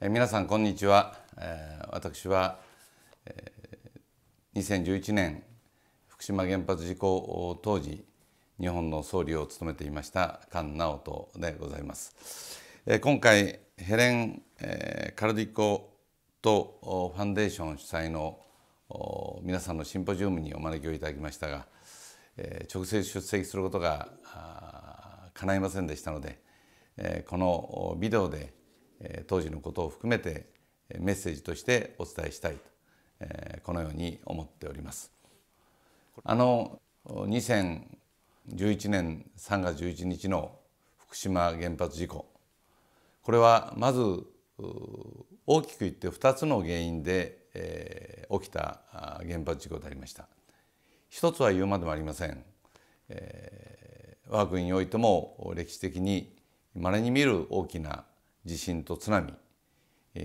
皆さんこんにちは私は2011年福島原発事故当時日本の総理を務めていました菅直人でございます今回ヘレン・カルディコとファンデーション主催の皆さんのシンポジウムにお招きをいただきましたが直接出席することが叶いませんでしたのでこのビデオで当時のことを含めてメッセージとしてお伝えしたいとこのように思っております。あの2011年3月11日の福島原発事故これはまず大きく言って2つの原因で、え起きた原発事故でありました一つは言うまでもありません、我が国においても歴史的にまれに見る大きな地震と津波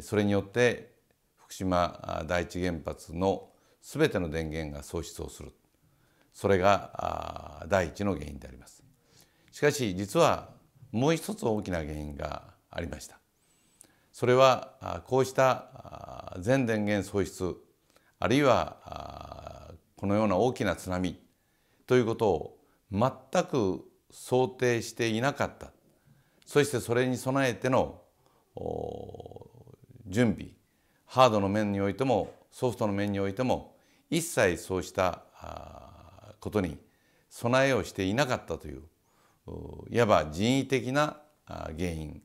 それによって福島第一原発の全ての電源が喪失をするそれが第一の原因でありますしかし実はもう一つ大きな原因がありましたそれはこうした全電源喪失あるいはこのような大きな津波ということを全く想定していなかったそしてそれに備えての準備ハードの面においてもソフトの面においても一切そうしたことに備えをしていなかったといういわば人為的な原因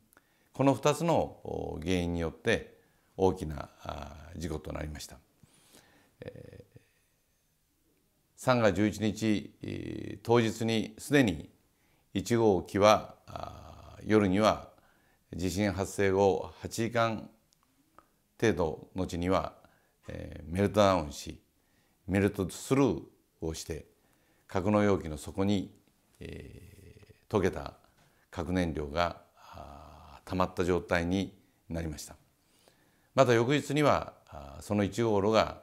この2つの原因によって大きな事故となりました。3月11日当日にすでに1号機は夜には地震発生後8時間程度のちには、えメルトダウンしメルトスルーをして格納容器の底に、えー、溶けた核燃料が溜まった状態になりましたまた翌日にはその1号炉が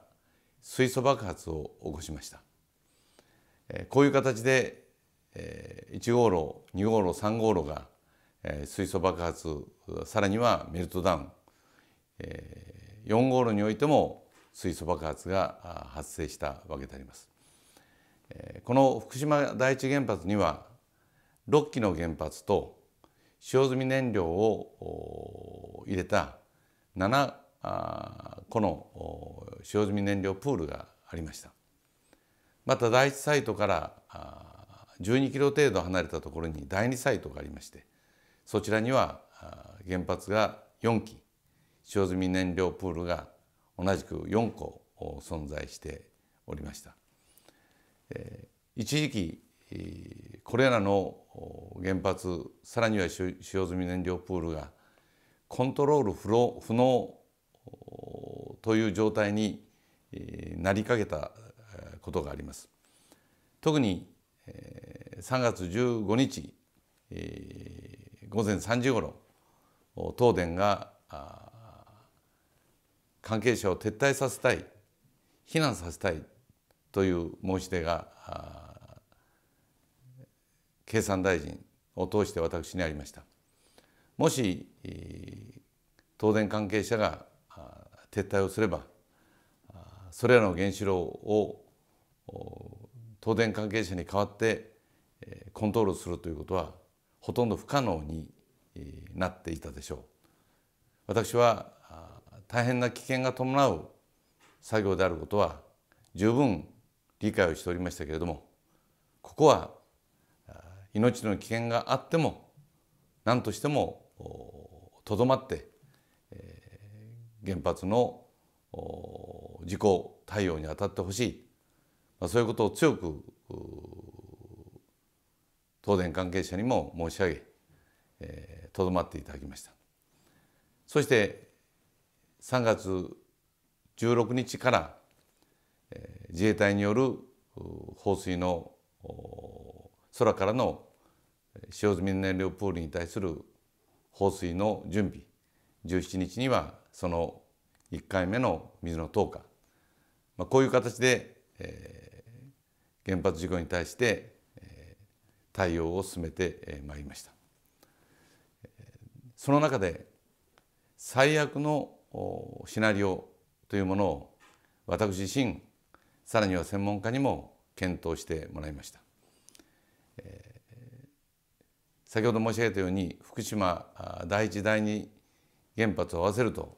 水素爆発を起こしましたこういう形で1号炉2号炉3号炉が水素爆発さらにはメルトダウン、え4号炉においても水素爆発が発生したわけであります。この福島第一原発には6基の原発と使用済み燃料を入れた7個の使用済み燃料プールがありましたまた第1サイトから12キロ程度離れたところに第2サイトがありましてそちらには原発が4基使用済み燃料プールが同じく4個存在しておりました。一時期これらの原発さらには使用済み燃料プールがコントロール不能という状態になりかけたことがあります。特に3月15日午前3時ごろ東電が関係者を撤退させたい避難させたいという申し出が経産大臣を通して私にありました。もし東電関係者が撤退をすればそれらの原子炉を東電関係者に代わってコントロールするということはほとんど不可能になっていたでしょう私は大変な危険が伴う作業であることは十分理解をしておりましたけれどもここは命の危険があっても何としてもとどまって、え原発の事故対応に当たってほしい、まそういうことを強く東電関係者にも申し上げとど、えー、まっていただきましたそして3月16日から、えー、自衛隊による放水の空からの使用済み燃料プールに対する放水の準備17日にはその1回目の水の投下、まあ、こういう形で、えー、原発事故に対して対応を進めてまいりましたその中で最悪のシナリオというものを私自身さらには専門家にも検討してもらいました、先ほど申し上げたように福島第一第二原発を合わせると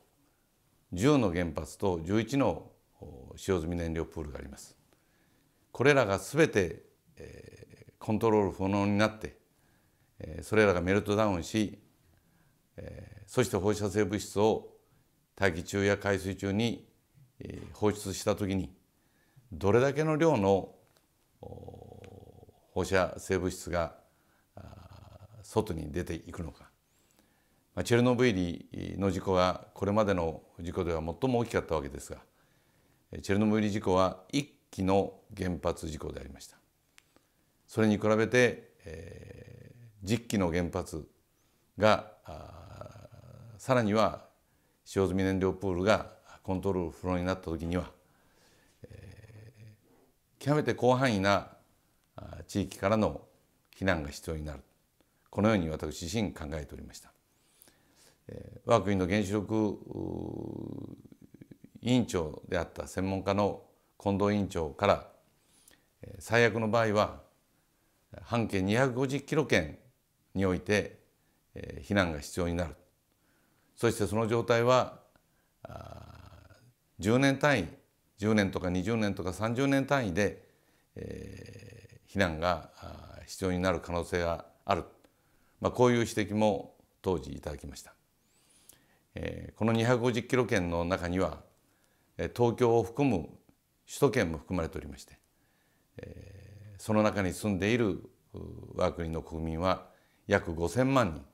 10の原発と11の使用済み燃料プールがありますこれらがすべてコントロール不能になってそれらがメルトダウンしそして放射性物質を大気中や海水中に放出した時にどれだけの量の放射性物質が外に出ていくのかチェルノブイリの事故はこれまでの事故では最も大きかったわけですがチェルノブイリ事故は1機の原発事故でありました。それに比べて、えー、10基の原発がさらには使用済み燃料プールがコントロール不能になった時には、えー、極めて広範囲な地域からの避難が必要になるこのように私自身考えておりました。え我が国の原子力委員長であった専門家の近藤委員長から最悪の場合は半径250キロ圏において避難が必要になるそしてその状態は10年単位10年とか20年とか30年単位で、避難が必要になる可能性がある、まあ、こういう指摘も当時いただきました。えー、この250キロ圏の中には東京を含む首都圏も含まれておりまして、えー、その中に住んでいる我が国の国民は約5,000万人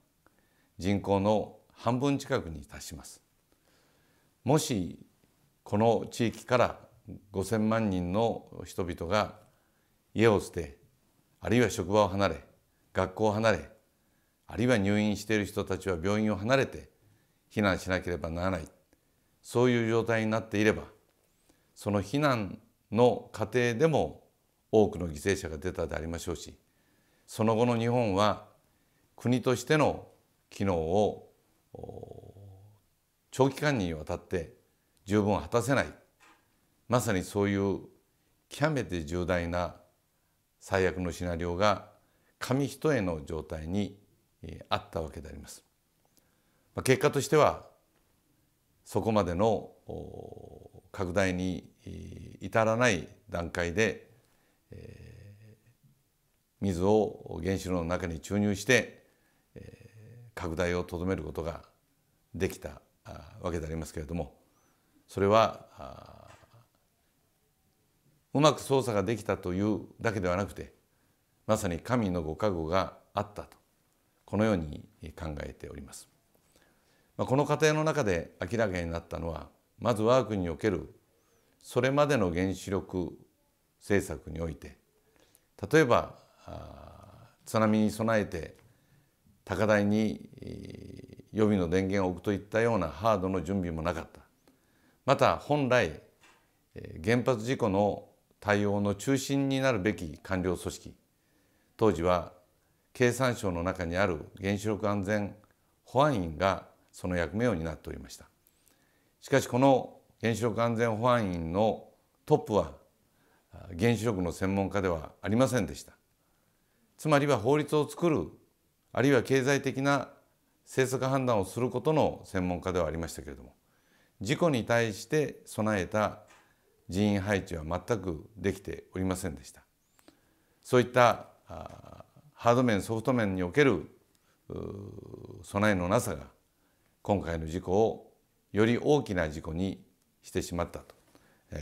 人口の半分近くに達します。もしこの地域から5,000万人の人々が家を捨てあるいは職場を離れ学校を離れあるいは入院している人たちは病院を離れて避難しなければならないそういう状態になっていればその避難の過程でも多くの犠牲者が出たでありましょうしその後の日本は国としての機能を長期間にわたって十分果たせないまさにそういう極めて重大な最悪のシナリオが紙一重の状態にあったわけであります。結果としてはそこまでの拡大に至らない段階で、え水を原子炉の中に注入して拡大をとどめることができたわけでありますけれどもそれはうまく操作ができたというだけではなくてまさに神のご加護があったとこのように考えております。この過程の中で明らかになったのはまず我が国におけるそれまでの原子力政策において例えば津波に備えて高台に予備の電源を置くといったようなハードの準備もなかったまた本来原発事故の対応の中心になるべき官僚組織当時は経産省の中にある原子力安全保安院がその役目を担っておりましたしかしこの原子力安全保安院のトップは原子力の専門家ではありませんでしたつまりは法律を作るあるいは経済的な政策判断をすることの専門家ではありましたけれども事故に対して備えた人員配置は全くできておりませんでした。そういったハード面ソフト面における備えのなさが今回の事故をより大きな事故にしてしまったと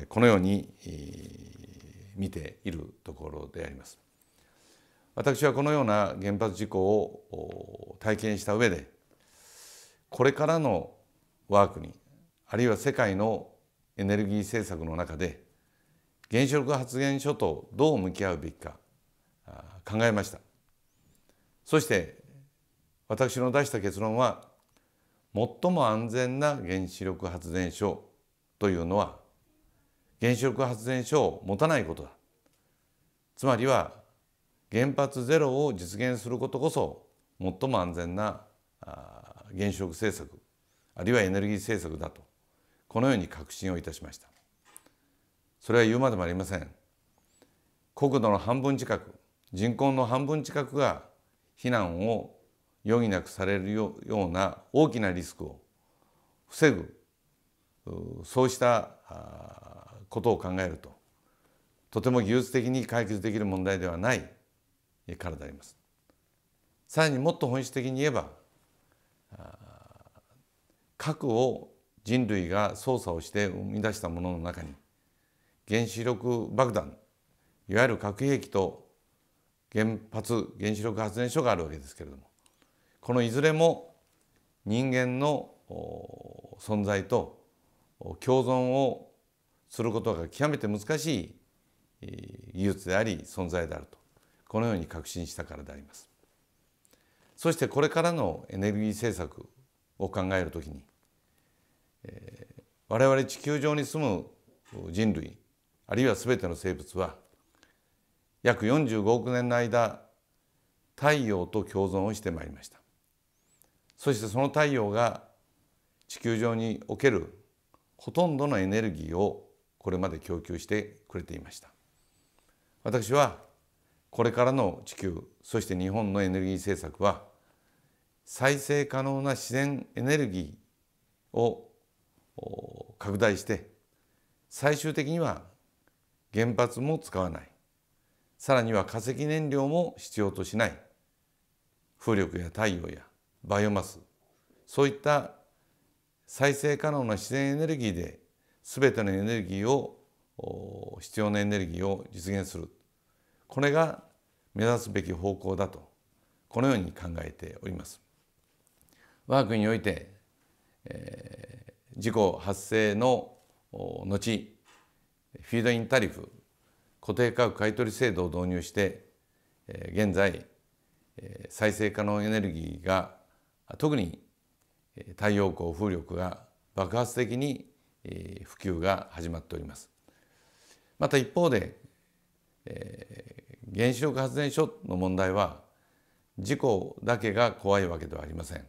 このように見ているところであります。私はこのような原発事故を体験した上でこれからの我が国あるいは世界のエネルギー政策の中で原子力発電所とどう向き合うべきか考えましたそして私の出した結論は最も安全な原子力発電所というのは原子力発電所を持たないことだつまりは原発ゼロを実現することこそ最も安全な原子力政策あるいはエネルギー政策だとこのように確信をいたしましたそれは言うまでもありません国土の半分近く人口の半分近くが避難を余儀なくされるような大きなリスクを防ぐそうしたことを考えるととても技術的に解決できる問題ではないからであります。さらにもっと本質的に言えば核を人類が操作をして生み出したものの中に原子力爆弾いわゆる核兵器と原発原子力発電所があるわけですけれどもこのいずれも人間の存在と共存をすることが極めて難しい技術であり存在であるとこのように確信したからでありますそしてこれからのエネルギー政策を考えるときに、えー、我々地球上に住む人類あるいは全ての生物は約45億年の間太陽と共存をしてまいりましたそしてその太陽が地球上におけるほとんどのエネルギーをこれまで供給してくれていました私はこれからの地球そして日本のエネルギー政策は再生可能な自然エネルギーを拡大して最終的には原発も使わないさらには化石燃料も必要としない風力や太陽やバイオマスそういった再生可能な自然エネルギーで全てのエネルギーを必要なエネルギーを実現するこれが目指すべき方向だとこのように考えております。我が国において、えー、事故発生の後フィードインタリフ固定価格買取制度を導入して、えー、現在、えー、再生可能エネルギーが特に太陽光風力が爆発的に普及が始まっております。また一方で、え原子力発電所の問題は事故だけが怖いわけではありません、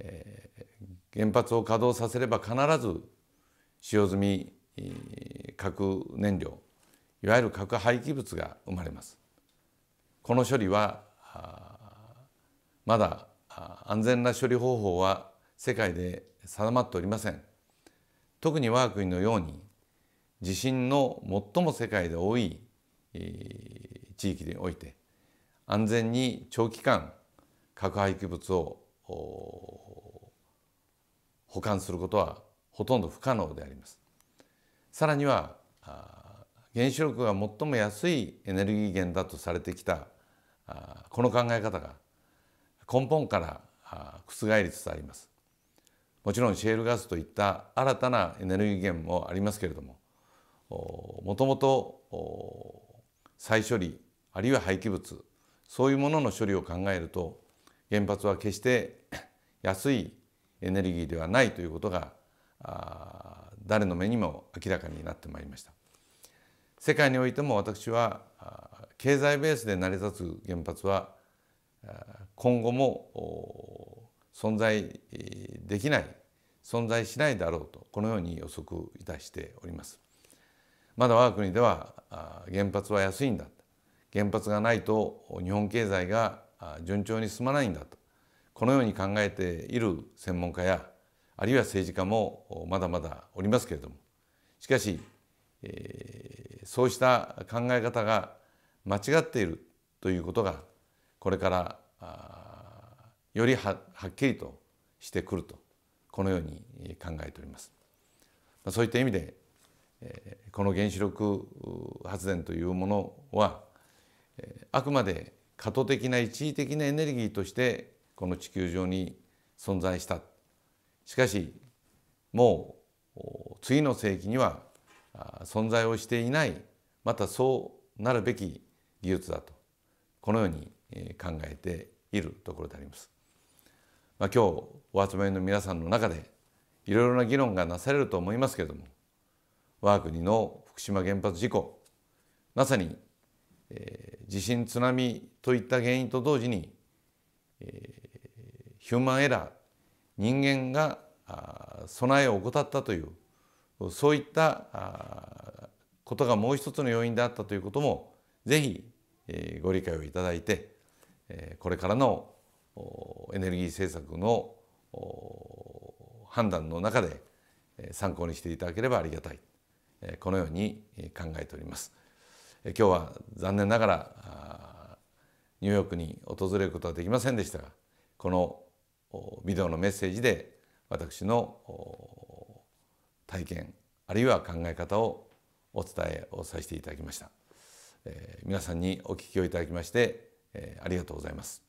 えー、原発を稼働させれば必ず使用済み核燃料いわゆる核廃棄物が生まれますこの処理はまだ安全な処理方法は世界で定まっておりません特に我が国のように地震の最も世界で多い地域において安全に長期間核廃棄物を保管することはほとんど不可能であります。さらには原子力が最も安いエネルギー源だとされてきたこの考え方が根本から覆りつつあります。もちろんシェールガスといった新たなエネルギー源もありますけれどももともと再処理あるいは廃棄物そういうものの処理を考えると原発は決して 安いエネルギーではないということが誰の目にも明らかになってまいりました世界においても私は経済ベースで成り立つ原発は今後も存在できない存在しないだろうとこのように予測いたしております。まだ我が国では原発は安いんだ原発がないと日本経済が順調に進まないんだとこのように考えている専門家やあるいは政治家もまだまだおりますけれどもしかし、えー、そうした考え方が間違っているということがこれからよりはっきりとしてくるとこのように考えております。そういった意味でこの原子力発電というものはあくまで過渡的な一時的なエネルギーとしてこの地球上に存在したしかしもう次の世紀には存在をしていないまたそうなるべき技術だとこのように考えているところであります。まあ、今日お集まりの皆さんの中でいろいろな議論がなされると思いますけれども我が国の福島原発事故まさに、えー、地震津波といった原因と同時に、えー、ヒューマンエラー人間が備えを怠ったというそういったことがもう一つの要因であったということもぜひ、えー、ご理解をいただいて、えー、これからのエネルギー政策の判断の中で参考にしていただければありがたい。このように考えております今日は残念ながらニューヨークに訪れることはできませんでしたがこのビデオのメッセージで私の体験あるいは考え方をお伝えをさせていただきました皆さんにお聞きをいただきましてありがとうございます